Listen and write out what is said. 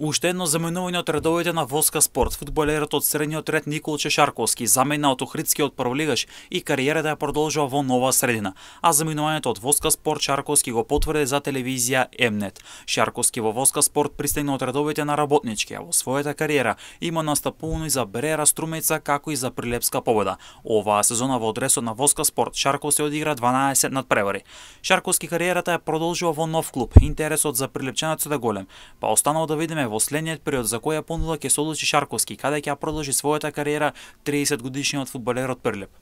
Уште едно заменување од редовите на Воска Спорт, фудбалерот од средниот ред Никол Чешарковски замена од Охридскиот прволигаш и кариерата ја продолжува во нова средина, а заминувањето од Воска Спорт Чарковски го потврди за телевизија Емнет. Шарковски во Воска Спорт пристигна од редовите на работнички, а во својата кариера има настапувано и за Брера Струмеца како и за Прилепска победа. Оваа сезона во одресот на Воска Спорт Шарковски одигра 12 надпревари. Шарковски кариерата ја продолжува во нов клуб. Интересот за прилепчанецот е голем, па останува да видиме во следниот период за која понуда ќе се одлучи Шарковски, каде ќе продолжи својата кариера 30 годишниот фудбалер од Прлеп.